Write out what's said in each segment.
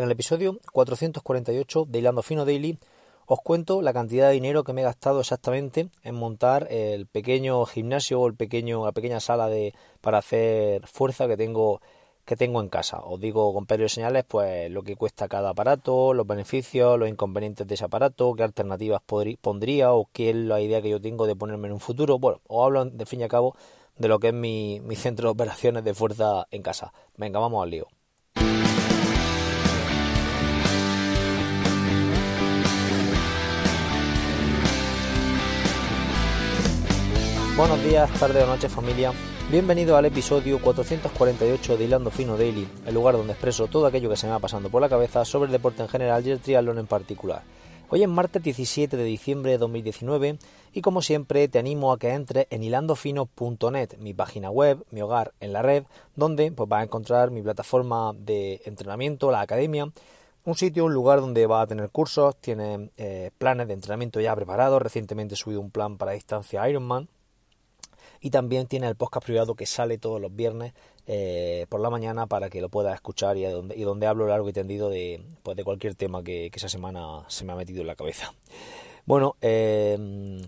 En el episodio 448 de Hilando Fino Daily os cuento la cantidad de dinero que me he gastado exactamente en montar el pequeño gimnasio o el pequeño, la pequeña sala de, para hacer fuerza que tengo, que tengo en casa. Os digo con periodos y señales pues lo que cuesta cada aparato, los beneficios, los inconvenientes de ese aparato, qué alternativas pondría o qué es la idea que yo tengo de ponerme en un futuro. Bueno, os hablo de fin y a cabo de lo que es mi, mi centro de operaciones de fuerza en casa. Venga, vamos al lío. Buenos días, tarde o noche familia. Bienvenido al episodio 448 de Hilando Fino Daily, el lugar donde expreso todo aquello que se me va pasando por la cabeza sobre el deporte en general y el triatlón en particular. Hoy es martes 17 de diciembre de 2019 y como siempre te animo a que entres en hilandofino.net, mi página web, mi hogar en la red, donde pues, vas a encontrar mi plataforma de entrenamiento, la academia, un sitio, un lugar donde vas a tener cursos, tienes eh, planes de entrenamiento ya preparados, recientemente he subido un plan para distancia Ironman, y también tiene el podcast privado que sale todos los viernes eh, por la mañana para que lo puedas escuchar y donde, hablo largo y tendido de, pues de cualquier tema que, esa semana se me ha metido en la cabeza. Bueno, em,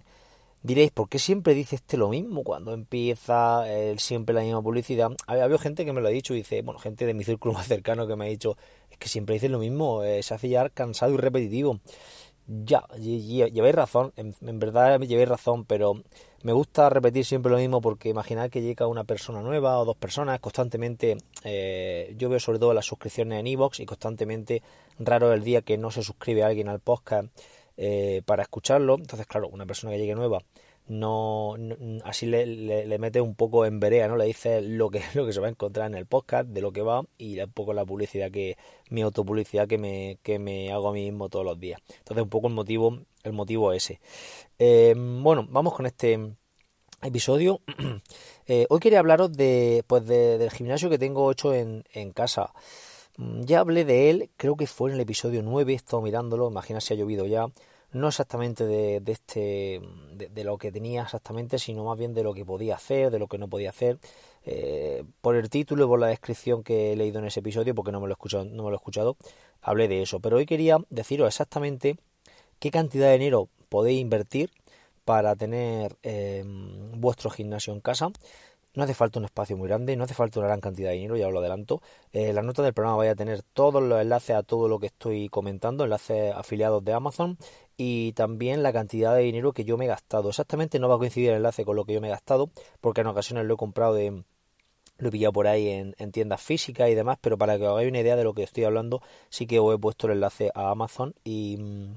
Diréis, ¿por qué siempre dice este lo mismo cuando empieza eh, siempre la misma publicidad? Había, gente que me lo ha dicho y dice, bueno, gente de mi círculo más cercano que me ha dicho, es que siempre dice lo mismo, eh, se hace ya cansado y repetitivo. Ya, lleváis razón, en, en, verdad lleváis razón, pero me gusta repetir siempre lo mismo porque imaginar que llega una persona nueva o dos personas constantemente, eh, yo veo sobre todo las suscripciones en iBox y constantemente raro el día que no se suscribe alguien al podcast eh, para escucharlo. Entonces, claro, una persona que llegue nueva no, así le, mete un poco en verea, ¿no? Le dice lo que, lo que se va a encontrar en el podcast, de lo que va y un poco la publicidad que, mi autopublicidad que me, que me hago a mí mismo todos los días. Entonces, un poco el motivo el motivo ese. Eh, bueno, vamos con este episodio. Eh, hoy quería hablaros de, pues del gimnasio que tengo hecho en, casa. Mm, ya hablé de él, creo que fue en el episodio 9, he estado mirándolo, imagina si ha llovido ya. No exactamente de, este, de, lo que tenía exactamente, sino más bien de lo que podía hacer, de lo que no podía hacer. Eh, por el título y por la descripción que he leído en ese episodio, porque no me lo he no me lo he escuchado, hablé de eso. Pero hoy quería deciros exactamente qué cantidad de dinero podéis invertir para tener em, vuestro gimnasio en casa. No hace falta un espacio muy grande, no hace falta una gran cantidad de dinero, ya os lo adelanto. En eh, la nota del programa vaya a tener todos los enlaces a todo lo que estoy comentando, enlaces afiliados de Amazon y también la cantidad de dinero que yo me he gastado. Exactamente no va a coincidir el enlace con lo que yo me he gastado, porque en ocasiones lo he comprado de, lo he pillado por ahí en, en, tiendas físicas y demás, pero para que os hagáis una idea de lo que estoy hablando, sí que os he puesto el enlace a Amazon y, mm,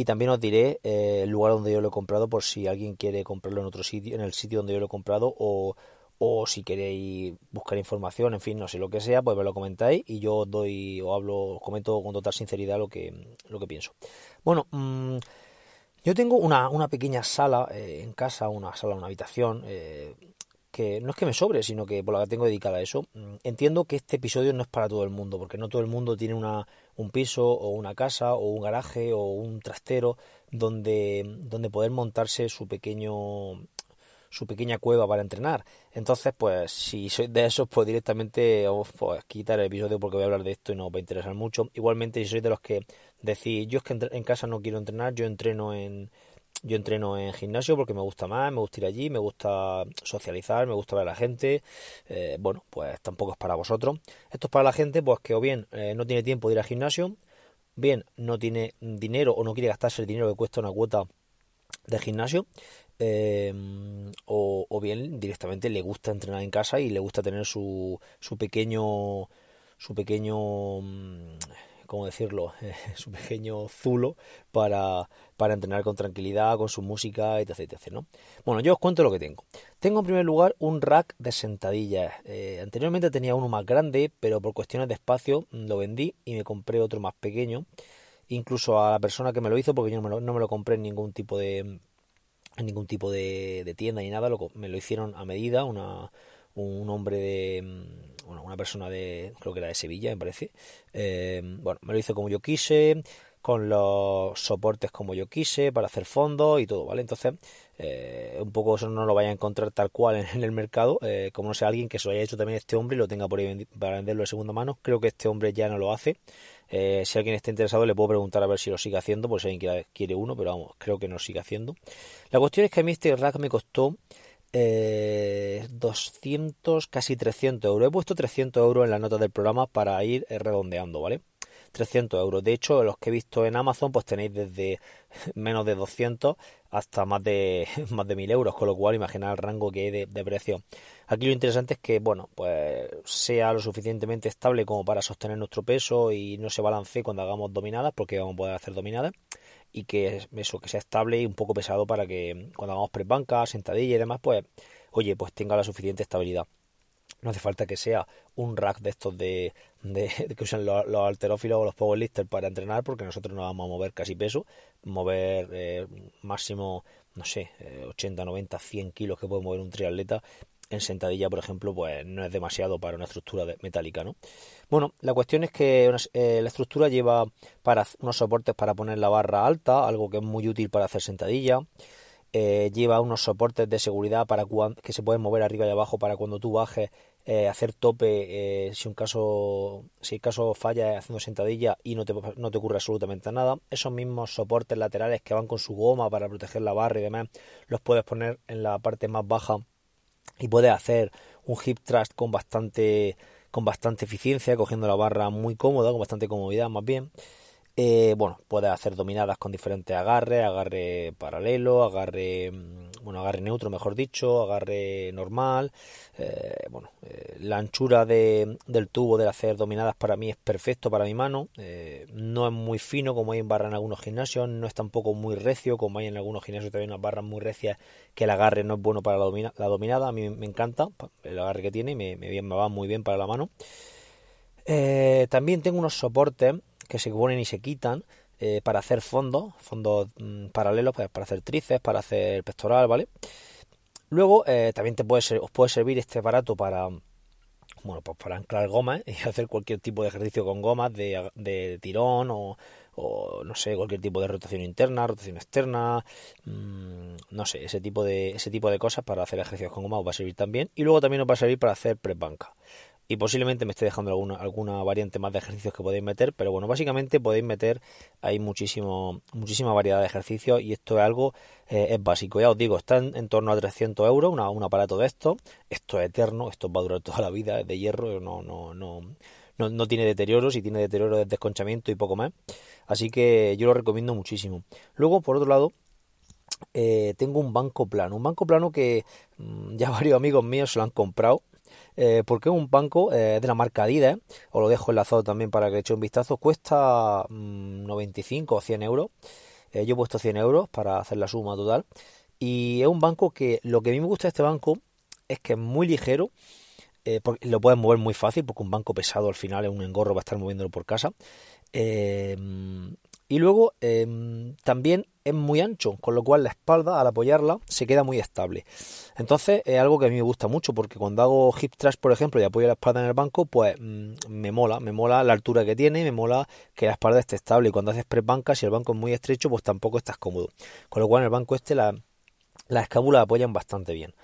y también os diré eh, el lugar donde yo lo he comprado por si alguien quiere comprarlo en otro sitio, en el sitio donde yo lo he comprado o, o si queréis buscar información, en fin, no sé lo que sea, pues me lo comentáis y yo os doy o hablo, os comento con total sinceridad lo que, lo que pienso. Bueno, mm, yo tengo una, pequeña sala eh, en casa, una sala, una habitación, eh, que no es que me sobre, sino que por la que tengo dedicada a eso. Mm, entiendo que este episodio no es para todo el mundo, porque no todo el mundo tiene una, un piso o una casa o un garaje o un trastero donde, donde poder montarse su pequeño su pequeña cueva para entrenar. Entonces, pues si soy de esos, pues directamente os pues, quitar el episodio porque voy a hablar de esto y no os va a interesar mucho. Igualmente, si sois de los que decís, yo es que en casa no quiero entrenar, yo entreno en, yo entreno en gimnasio porque me gusta más, me gusta ir allí, me gusta socializar, me gusta ver a la gente. Eh, bueno, pues tampoco es para vosotros. Esto es para la gente pues que o bien eh, no tiene tiempo de ir al gimnasio, bien no tiene dinero o no quiere gastarse el dinero que cuesta una cuota de gimnasio. Em, o, o, bien directamente le gusta entrenar en casa y le gusta tener su, su pequeño su pequeño mm, como decirlo?, su pequeño zulo para, entrenar con tranquilidad, con su música, etc, etc. ¿no? Bueno, yo os cuento lo que tengo. Tengo en primer lugar un rack de sentadillas. Eh, anteriormente tenía uno más grande, pero por cuestiones de espacio mm, lo vendí y me compré otro más pequeño. Incluso a la persona que me lo hizo, porque yo no me lo, compré en ningún tipo de ningún tipo de, tienda ni nada, me lo hicieron a medida, un hombre de, mm, bueno, una persona de, creo que era de Sevilla, me parece. Eh, bueno, me lo hizo como yo quise, con los soportes como yo quise, para hacer fondos y todo, ¿vale? Entonces, eh, un poco eso no lo vaya a encontrar tal cual en, el mercado, eh, como no sea alguien que se lo haya hecho también este hombre y lo tenga por ahí para venderlo de segunda mano. Creo que este hombre ya no lo hace. si alguien está interesado, le puedo preguntar a ver si lo sigue haciendo, por si alguien quiere, quiere uno, pero vamos, creo que no lo sigue haciendo. La cuestión es que a mí este rack me costó 200, eh, casi 300 euros. He puesto 300 euros en la nota del programa para ir eh, redondeando, ¿vale? 300 euros. De hecho, los que he visto en Amazon, pues tenéis desde menos de 200 hasta más de, más de 1000 euros, con lo cual imaginar el rango que hay de, de, precio. Aquí lo interesante es que, bueno, pues sea lo suficientemente estable como para sostener nuestro peso y no se balancee cuando hagamos dominadas, porque vamos a poder hacer dominadas y que eso, que sea estable y un poco pesado para que cuando hagamos pre banca, sentadilla y demás, pues, oye, pues tenga la suficiente estabilidad. No hace falta que sea un rack de estos de, que usan los, alterófilos o los powerlifters para entrenar, porque nosotros no vamos a mover casi peso, mover eh, máximo, no sé, 80, 90, 100 kilos que puede mover un triatleta en sentadilla, por ejemplo, pues no es demasiado para una estructura metálica, ¿no? Bueno, la cuestión es que eh, la estructura lleva para unos soportes para poner la barra alta, algo que es muy útil para hacer sentadilla. Eh, lleva unos soportes de seguridad para que se pueden mover arriba y abajo para cuando tú bajes eh, hacer tope si un caso si el caso falla haciendo sentadilla y no te, no te ocurre absolutamente nada esos mismos soportes laterales que van con su goma para proteger la barra y demás los puedes poner en la parte más baja y puede hacer un hip thrust con bastante con bastante eficiencia, cogiendo la barra muy cómoda, con bastante comodidad más bien. Eh, bueno, puedes hacer dominadas con diferentes agarres, agarre paralelo, agarre mm, bueno, agarre neutro, mejor dicho, agarre normal. Eh, bueno, eh, la anchura del tubo de hacer dominadas para mí es perfecto para mi mano. Eh, no es muy fino como hay en barra en algunos gimnasios, no es tampoco muy recio como hay en algunos gimnasios también unas barras muy recias que el agarre no es bueno para la, dominada. A mí me encanta el agarre que tiene, me, me va muy bien para la mano. también tengo unos soportes que se ponen y se quitan eh, para hacer fondos, fondos mm, paralelos, pues, para hacer tríceps, para hacer pectoral, ¿vale? Luego eh, también te puede os puede servir este aparato para bueno, pues para anclar gomas ¿eh? y hacer cualquier tipo de ejercicio con gomas de, tirón o, no sé, cualquier tipo de rotación interna, rotación externa, mm, no sé, ese tipo de ese tipo de cosas para hacer ejercicios con gomas os va a servir también y luego también os va a servir para hacer press banca y posiblemente me esté dejando alguna, alguna variante más de ejercicios que podéis meter, pero bueno, básicamente podéis meter, hay muchísimo, muchísima variedad de ejercicios y esto es algo, eh, es básico, ya os digo, está en, torno a 300 euros un aparato de esto, esto es eterno, esto va a durar toda la vida, es de hierro, no, no, no, no, no tiene deterioro, y tiene deterioro de desconchamiento y poco más, así que yo lo recomiendo muchísimo. Luego, por otro lado, eh, tengo un banco plano, un banco plano que mm, ya varios amigos míos se lo han comprado, eh, porque es un banco eh, de la marca Adidas, ¿eh? os lo dejo enlazado también para que le un vistazo, cuesta 95 mm, o 100 euros, yo he puesto 100 euros para hacer la suma total, y es un banco que lo que a mí me gusta de este banco es que es muy ligero, lo puedes mover muy fácil, porque un banco pesado al final es un engorro para estar moviéndolo por casa. y luego también es muy ancho, con lo cual la espalda al apoyarla se queda muy estable. Entonces es algo que a mí me gusta mucho porque cuando hago hip thrust, por ejemplo, y apoyo la espalda en el banco, pues mm, me mola, me mola la altura que tiene, me mola que la espalda esté estable. Y cuando haces press banca, si el banco es muy estrecho, pues tampoco estás cómodo. Con lo cual en el banco este la, las escápulas apoyan bastante bien.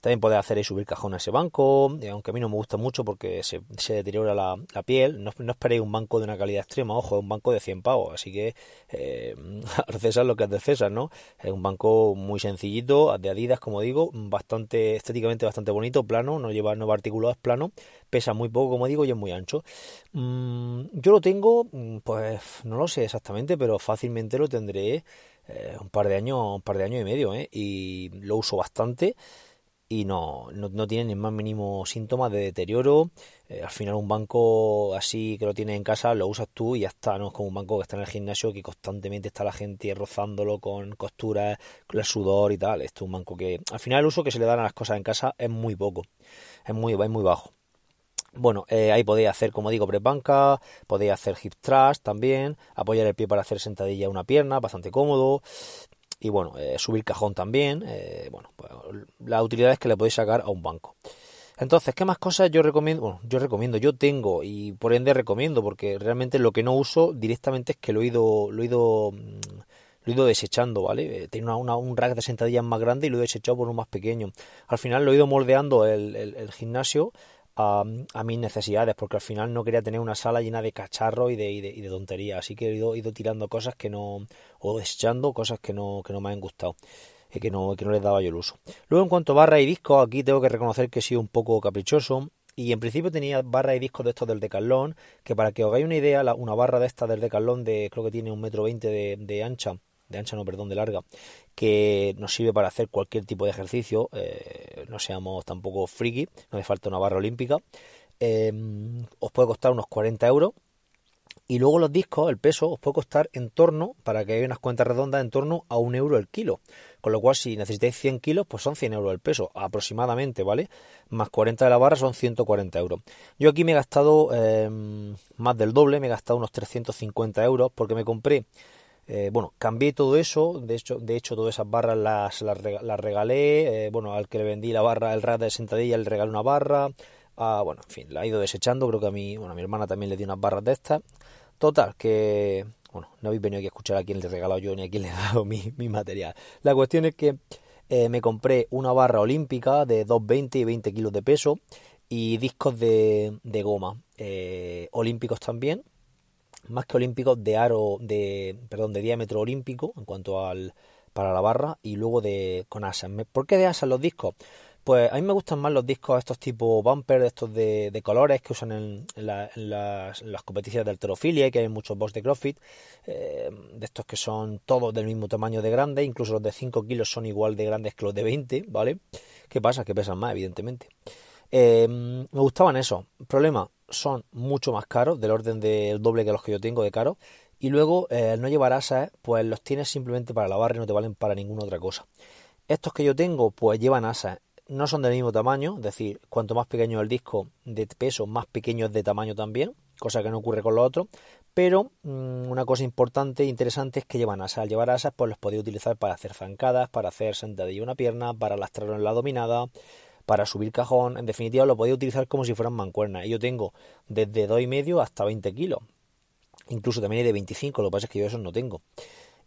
También podéis hacer y subir cajón a ese banco, eh, aunque a mí no me gusta mucho porque se, deteriora la, piel. No, esperéis un banco de una calidad extrema, ojo, es un banco de 100 pavos, así que eh, lo que es de César, ¿no? Es un banco muy sencillito, de Adidas, como digo, bastante estéticamente bastante bonito, plano, no lleva, no plano, pesa muy poco, como digo, y es muy ancho. Mm, yo lo tengo, mm, pues no lo sé exactamente, pero fácilmente lo tendré eh, un par de años, un par de años y medio, ¿eh? Y lo uso bastante y no, no, tiene ni más mínimo síntoma de deterioro. Eh, al final un banco así que lo tienes en casa lo usas tú y ya está, no es como un banco que está en el gimnasio que constantemente está la gente rozándolo con costuras, con el sudor y tal. Esto es un banco que al final el uso que se le dan a las cosas en casa es muy poco, es muy, muy bajo. Bueno, eh, ahí podéis hacer, como digo, pre banca, podéis hacer hip thrust también, apoyar el pie para hacer sentadilla una pierna, bastante cómodo y bueno, eh, subir cajón también, eh, bueno, pues, la utilidad es que le podéis sacar a un banco. Entonces, ¿qué más cosas yo recomiendo? Bueno, yo recomiendo, yo tengo y por ende recomiendo, porque realmente lo que no uso directamente es que lo he ido, lo he ido, mm, lo he ido desechando, ¿vale? Eh, Tiene un rack de sentadillas más grande y lo he desechado por uno más pequeño. Al final lo he ido moldeando el, el gimnasio a, mis necesidades, porque al final no quería tener una sala llena de cacharro y de, y de, y Así que he ido, ido, tirando cosas que no, o desechando cosas que no, que no me han gustado. Y que no, que no les daba yo el uso. Luego, en cuanto a barra y disco aquí tengo que reconocer que he sido un poco caprichoso y en principio tenía barra y discos de estos del decalón que para que os hagáis una idea, una barra de esta del decalón de creo que tiene un metro veinte de, ancha de ancha no, perdón, de larga, que nos sirve para hacer cualquier tipo de ejercicio, eh, no seamos tampoco friki, no me falta una barra olímpica, em, os puede costar unos 40 euros. Y luego los discos, el peso, os puede costar en torno, para que haya unas cuentas redondas, en torno a un euro el kilo. Con lo cual, si necesitáis 100 kilos, pues son 100 euros el peso, aproximadamente, ¿vale? Más 40 de la barra son 140 euros. Yo aquí me he gastado em, más del doble, me he gastado unos 350 euros, porque me compré eh, bueno, cambié todo eso, de hecho, de hecho todas esas barras las, las, regalé, eh, bueno, al que le vendí la barra, el rat de sentadilla le regalé una barra, ah, bueno, en fin, la he ido desechando, creo que a mi, bueno, a mi hermana también le di unas barras de estas. Total, que, bueno, no habéis venido aquí a escuchar a quién le he regalado yo ni a quién le he dado mi, material. La cuestión es que eh, me compré una barra olímpica de 2,20 y 20 kilos de peso y discos de, de goma, olímpicos también, más que olímpicos de aro de perdón de diámetro olímpico en cuanto al para la barra y luego de con asas ¿por qué de asas los discos? Pues a mí me gustan más los discos estos tipo bumper, estos de, de colores que usan en, las, competiciones de alterofilia y que hay muchos boss de CrossFit, eh, de estos que son todos del mismo tamaño de grande, incluso los de 5 kilos son igual de grandes que los de 20, ¿vale? ¿Qué pasa? Que pesan más, evidentemente. Eh, me gustaban esos. Problema, son mucho más caros, del orden del doble que los que yo tengo de caro. Y luego, eh, no llevar asas, eh, pues los tienes simplemente para lavar y no te valen para ninguna otra cosa. Estos que yo tengo, pues llevan asas. No son del mismo tamaño, es decir, cuanto más pequeño el disco de peso, más pequeño es de tamaño también, cosa que no ocurre con los otros. Pero mm, una cosa importante e interesante es que llevan asas. Al llevar asas, pues los podéis utilizar para hacer zancadas, para hacer sentadilla una pierna, para lastrarlo en la dominada, para subir cajón, en definitiva lo podéis utilizar como si fueran mancuernas. Y yo tengo desde 2,5 hasta 20 kilos, incluso también hay de 25, lo que pasa es que yo esos no tengo.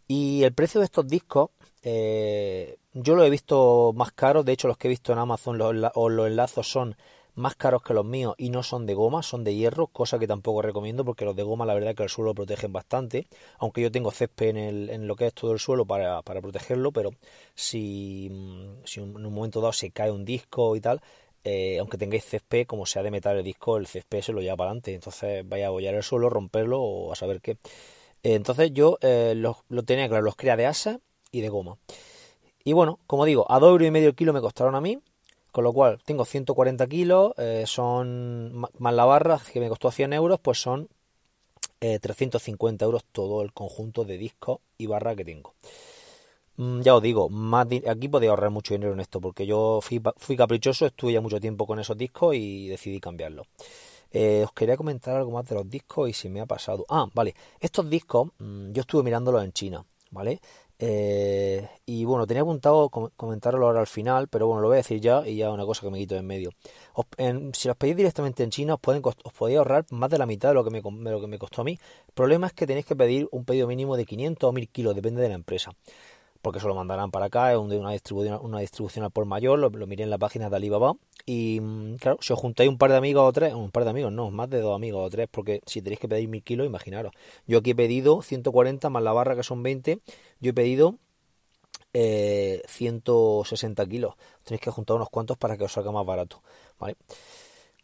Y el precio de estos discos, eh, yo lo he visto más caros, de hecho los que he visto en Amazon los, los enlazos son más caros que los míos y no son de goma, son de hierro, cosa que tampoco recomiendo porque los de goma la verdad es que el suelo protegen bastante, aunque yo tengo césped en, el, lo que es todo el suelo para, protegerlo, pero si, mm, si en un momento dado se cae un disco y tal, eh, aunque tengáis césped, como sea de metal el disco, el césped se lo lleva para adelante, entonces vaya a bollar el suelo, romperlo o a saber qué. Eh, entonces yo eh, los, lo tenía claro, los crea de asa y de goma. Y bueno, como digo, a doble y medio kilo me costaron a mí, con lo cual, tengo 140 kilos, eh, son más la barra, que me costó 100 euros, pues son 350 eh, euros todo el conjunto de discos y barra que tengo. Mm, ya os digo, aquí podéis ahorrar mucho dinero en esto, porque yo fui, caprichoso, estuve ya mucho tiempo con esos discos y decidí cambiarlos. Eh, os quería comentar algo más de los discos y si me ha pasado. Ah, vale. Estos discos mm, yo estuve mirándolos en China, ¿vale? Eh, y bueno, tenía apuntado comentarlo ahora al final, pero bueno, lo voy a decir ya y ya una cosa que me quito en medio. si los pedís directamente en China, os, pueden, os podéis ahorrar más de la mitad de lo, que me, de lo que me costó a mí. El problema es que tenéis que pedir un pedido mínimo de 500 o 1000 kilos, depende de la empresa porque se lo mandarán para acá, es una distribución, una distribución al por mayor, lo, miré en la página de Alibaba. Y mm, claro, si os juntáis un par de amigos o tres, un par de amigos, no, más de dos amigos o tres, porque si tenéis que pedir mil kilos, imaginaros. Yo aquí he pedido 140 más la barra que son 20, yo he pedido 160 eh, kilos. Tenéis que juntar unos cuantos para que os salga más barato, ¿vale? vale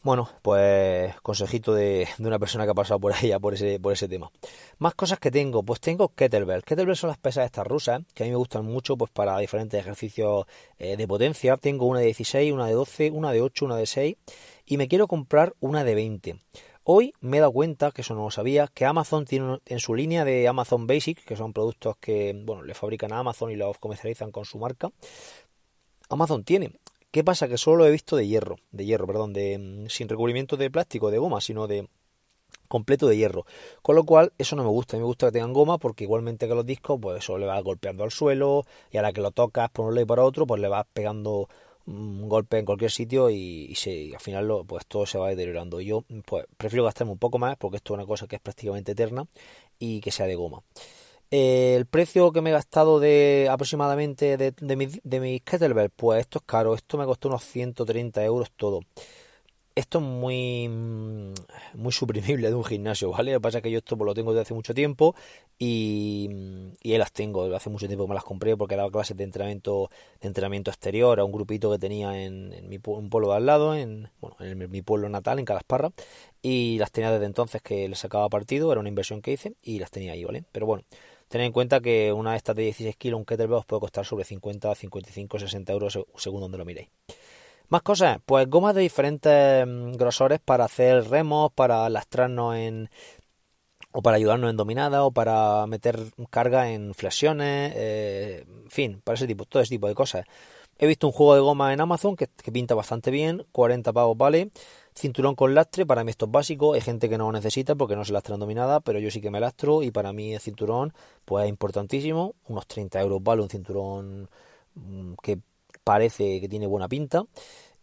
bueno, pues consejito de, una persona que ha pasado por ella, por ese, por ese tema. Más cosas que tengo, pues tengo kettlebell. Kettlebell son las pesas estas rusas, que a mí me gustan mucho pues para diferentes ejercicios eh, de potencia. Tengo una de 16, una de 12, una de 8, una de 6 y me quiero comprar una de 20. Hoy me he dado cuenta, que eso no lo sabía, que Amazon tiene en su línea de Amazon Basic, que son productos que, bueno, le fabrican a Amazon y los comercializan con su marca, Amazon tiene ¿Qué pasa? Que solo lo he visto de hierro, de hierro, perdón, de, mm, sin recubrimiento de plástico, de goma, sino de completo de hierro. Con lo cual, eso no me gusta. A mí me gusta que tengan goma porque igualmente que los discos, pues eso le va golpeando al suelo y a la que lo tocas por un lado y para otro, pues le vas pegando un mm, golpe en cualquier sitio y, al final lo, pues todo se va deteriorando. Yo pues prefiero gastarme un poco más porque esto es una cosa que es prácticamente eterna y que sea de goma. Eh, el precio que me he gastado de aproximadamente de, de, mis, de kettlebell, pues esto es caro, esto me costó unos 130 euros todo. Esto es muy, mm, muy suprimible de un gimnasio, ¿vale? Lo que pasa es que yo esto pues lo tengo desde hace mucho tiempo y, mm, y las tengo. Hace mucho tiempo que me las compré porque daba clases de entrenamiento, de entrenamiento exterior a un grupito que tenía en, mi, un pueblo de al lado, en, bueno, en mi pueblo natal, en Calasparra. Y las tenía desde entonces que les sacaba partido, era una inversión que hice y las tenía ahí, ¿vale? Pero bueno, Ten en cuenta que una de estas de 16 kilos, un kettlebell, os puede costar sobre 50, 55, 60 euros según donde lo miréis. Más cosas, pues gomas de diferentes mm, grosores para hacer remos, para lastrarnos en, o para ayudarnos en dominada o para meter carga en flexiones, eh, en fin, para ese tipo, todo ese tipo de cosas. He visto un juego de goma en Amazon que, que pinta bastante bien, 40 pavos vale, Cinturón con lastre, para mí esto es básico, hay gente que no lo necesita porque no se en dominada pero yo sí que me lastro y para mí el cinturón pues es importantísimo, unos 30 euros vale un cinturón mm, que parece que tiene buena pinta.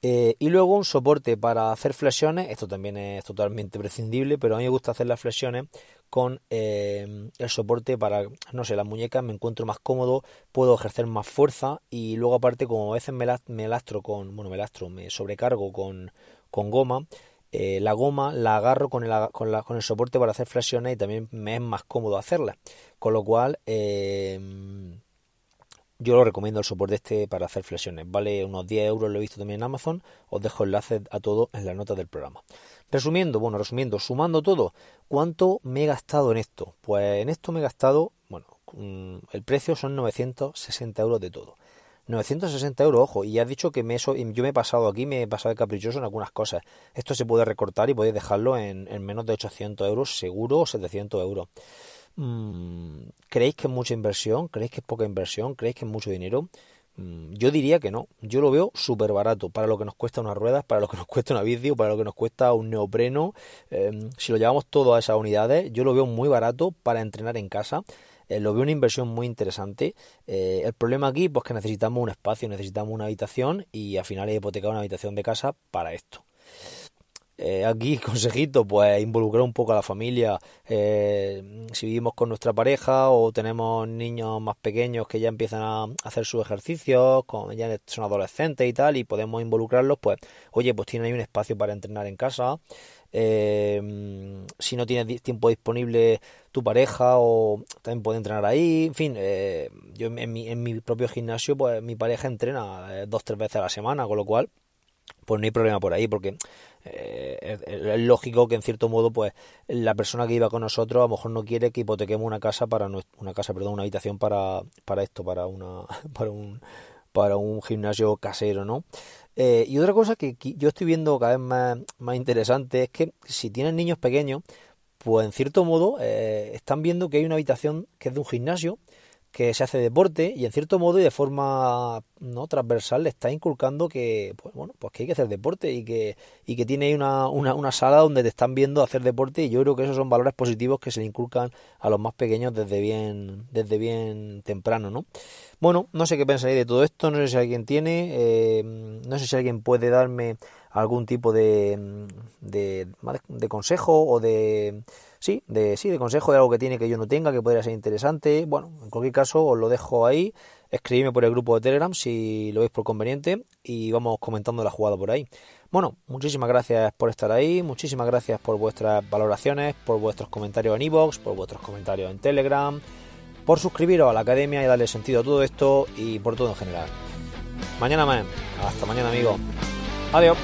Eh, y luego un soporte para hacer flexiones, esto también es totalmente prescindible, pero a mí me gusta hacer las flexiones con eh, el soporte para, no sé, las muñecas, me encuentro más cómodo, puedo ejercer más fuerza y luego aparte como a veces me, lastro con, bueno, me lastro, me sobrecargo con, con goma. Eh, la goma la agarro con el, con, el soporte para hacer flexiones y también me es más cómodo hacerla. Con lo cual, em, yo lo recomiendo el soporte este para hacer flexiones. Vale unos 10 euros, lo he visto también en Amazon. Os dejo enlaces a todo en la nota del programa. Resumiendo, bueno, resumiendo, sumando todo, ¿cuánto me he gastado en esto? Pues en esto me he gastado, bueno, mm, el precio son 960 euros de todo. 960 euros, ojo, y has dicho que me, yo me he pasado aquí, me he pasado de caprichoso en algunas cosas. Esto se puede recortar y podéis dejarlo en, menos de 800 euros, seguro, o 700 euros. Mm, ¿Creéis que es mucha inversión? ¿Creéis que es poca inversión? ¿Creéis que es mucho dinero? Mm, yo diría que no. Yo lo veo súper barato para lo que nos cuesta unas ruedas, para lo que nos cuesta una bici, para lo que nos cuesta un neopreno. Em, si lo llevamos todo a esas unidades, yo lo veo muy barato para entrenar en casa. Eh, lo veo una inversión muy interesante. Eh, el problema aquí, pues que necesitamos un espacio, necesitamos una habitación y al final he hipotecado una habitación de casa para esto. Eh, aquí, consejito, pues involucrar un poco a la familia. si vivimos con nuestra pareja o tenemos niños más pequeños que ya empiezan a hacer sus ejercicios, con, ya son adolescentes y tal, y podemos involucrarlos, pues, oye, pues tiene ahí un espacio para entrenar en casa, eh, si no tienes tiempo disponible tu pareja o también puede entrenar ahí, en fin, eh, yo en mi, en mi propio gimnasio pues mi pareja entrena eh, dos, tres veces a la semana, con lo cual pues no hay problema por ahí, porque eh, es, lógico que en cierto modo, pues la persona que iba con nosotros a lo mejor no quiere que hipotequemos una casa para una casa, perdón, una habitación para, para esto, para una, para un, para un gimnasio casero, ¿no? Eh, y otra cosa que yo estoy viendo cada vez más, interesante es que si tienen niños pequeños, pues en cierto modo eh, están viendo que hay una habitación que es de un gimnasio, que se hace deporte y en cierto modo y de forma no transversal le está inculcando que pues bueno pues que hay que hacer deporte y que y que tiene una, una, una, sala donde te están viendo hacer deporte y yo creo que esos son valores positivos que se le inculcan a los más pequeños desde bien desde bien temprano no bueno no sé qué pensáis de todo esto no sé si alguien tiene eh, no sé si alguien puede darme algún tipo de, mm, de, consejo o de sí, de sí, de consejo de algo que tiene que yo no tenga, que podría ser interesante. Bueno, en cualquier caso os lo dejo ahí, escribidme por el grupo de Telegram si lo veis por conveniente y vamos comentando la jugada por ahí. Bueno, muchísimas gracias por estar ahí, muchísimas gracias por vuestras valoraciones, por vuestros comentarios en iVoox, por vuestros comentarios en Telegram, por suscribiros a la academia y darle sentido a todo esto y por todo en general. Mañana más. Hasta mañana, amigos. Adiós.